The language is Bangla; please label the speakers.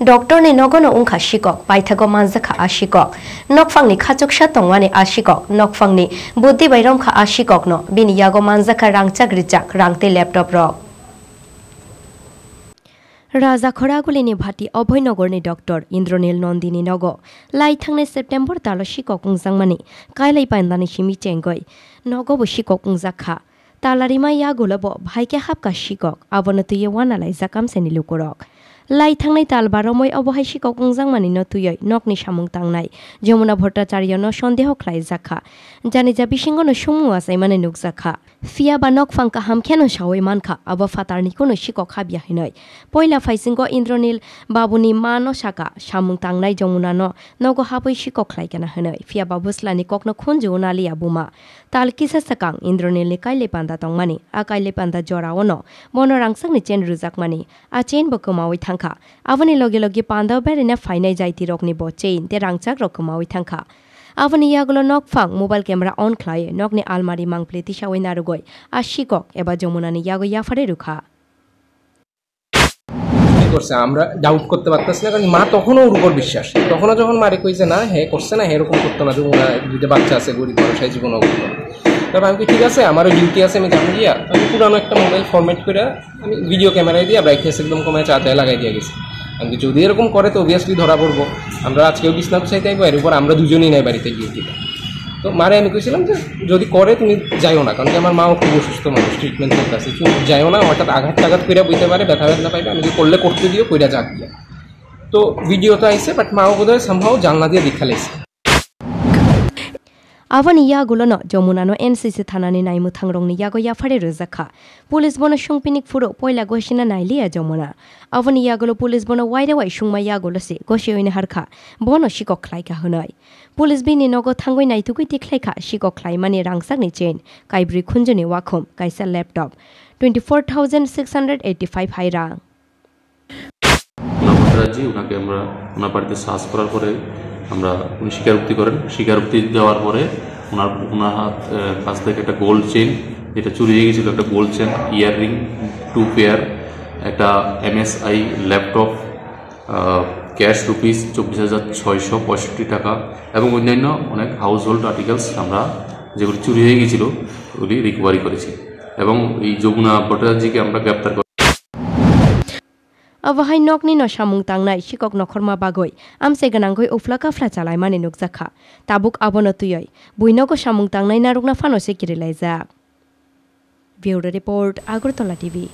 Speaker 1: doctor ni nogo no ungkha shikok paithago manza kha ashikok nokfang ni khachuk sha tongwa ashikok nokfang ni buddhi bairam kha ashikok no bini yago manza kha rangchak richak rangte laptop rok রাজাখরাগুলিনি ভাটি অভয়নগরনি ডক্টর ইন্দ্রনীল নন্দিনী নগ লাই থাংনে সেপ্টেম্বর তালো শিকক উংজাংমানি কাইলাই পাইন্দানি সিমি চেঙ্গই নগব শিকক উংজাখা তালারিমা ইয়াগুলব ভাইকে হাপকা শিকক আবনতুয়ে ওয়ানালাই জাকাম সেনি লুকুরক লাই থাংনাই তাল বারময় অবহাই শিকক উংজাংমানি ন তুয়ই নকনি সামুং তাংনাই যমুনা ভট্টাচার্য ন সন্দেহ খ্লাই জাখা জানি যা বিসিঙ্গ ন সুমু আসাই মানে নুক জাখা ফিয়া বা নক ফাঙ্কা হামখ্যা ন সাওই মানখা আবা ফাতারনি কোনো শিকক হাবিয়া হিনয় পয়লা ফাইসিঙ্গ ইন্দ্রনীল বাবুনি মা ন সাকা সামুং তাংনাই যমুনা ন নগ হাবই শিকক খ্লাই কেনা হিনয় ফিয়া বা বুসলানি কক ন খুঞ্জু নালি আবুমা তাল কিসা সাকাং নি কাইলে পান্দা তংমানি আ কাইলে পান্দা জরাও ন মন নি চেন রুজাকমানি আ চেন বকমাওই থাং থাকা আবনি লগে লগে পান্দাও বেড়েনা ফাইনাই যাইতি রকনি বচেইন তে রাংচাক রকমাওই থাকা আবনি ইয়াগুলো নক ফাং মোবাইল ক্যামেরা অন খ্লায়ে নকনি আলমারি মাং প্লেতি সাওই আর শিকক এবার যমুনানি ইয়াগো ইয়াফারে রুখা
Speaker 2: করছে আমরা ডাউট করতে পারতেছি না কারণ মা তখনও ওর উপর বিশ্বাস তখনও যখন মারে কইছে না হ্যাঁ করছে না হ্যাঁ এরকম করতো না যে বাচ্চা আছে গরিব তারপর আমি ঠিক আছে আমারও ডিউটি আছে আমি জানি দিয়া আমি পুরানো একটা মোবাইল ফর্মেট করে আমি ভিডিও ক্যামেরায় দিয়ে ব্রাইটনেস একদম কমে চার্জায় লাগাই দিয়ে গেছি আমি যদি এরকম করে তো অভিয়াসলি ধরা পড়বো আমরা আজকেও বিছনা চাইতে যাইবো এর উপর আমরা দুজনেই নাই বাড়িতে ডিউটি তো মারে আমি কইছিলাম যে যদি করে তুমি যাইও না কারণ কি আমার মাও খুব অসুস্থ মানুষ ট্রিটমেন্ট চলতেছে তুমি যাইও না হঠাৎ আঘাত টাঘাত কইরা বইতে পারে ব্যথা ব্যথা পাইবে আমি করলে করতে দিও কইরা যাক তো ভিডিও তো আইসে বাট মাও বোধ হয় সামহাও জানলা দিয়ে দেখা লাইছে
Speaker 1: awani ya gulono jomuna no ncc thanani naimu thangrongni yago yafare rojaka police bono shungpinik furo poila goshina nailiya jomuna awani ya gulo police bono waire wai shungma ya gulo se goshi oine harkha bono shikok khlaika hunoi police bini nogo thangoi naitukui tikhlaika shikok khlaimani rangsakni chain kaibri khunjuni wakhom kaisa laptop 24685 হাই রাং
Speaker 3: লাভদ্রাজি ওনাকে আমরা ওনার বাড়িতে সার্চ করার পরে আমরা উনি স্বীকারোক্তি করেন স্বীকারোক্তি দেওয়ার পরে ওনার ওনার হাত কাছ থেকে একটা গোল্ড চেন যেটা চুরি হয়ে গেছিলো একটা gold chain earring two pair একটা এমএসআই ল্যাপটপ ক্যাশ রুপিস চব্বিশ হাজার ছয়শো পঁয়ষট্টি টাকা এবং অন্যান্য অনেক হাউস হোল্ড আর্টিকেলস আমরা যেগুলি চুরি হয়ে গেছিলো ওগুলি রিকভারি করেছি এবং এই যমুনা ভট্টাচার্যকে আমরা গ্রেপ্তার
Speaker 1: अवहाय नकनि नसामुं तांनाय सिकक नखरमा बागै आमसे गोनांगै उफ्ला काफ्ला चालाय माने नुकजाखा ताबुक आबनो तुयै बुइनगो सामुं तांनाय नारुगना फानसे किरिलायजा ब्यूरो रिपोर्ट आगरतला टीवी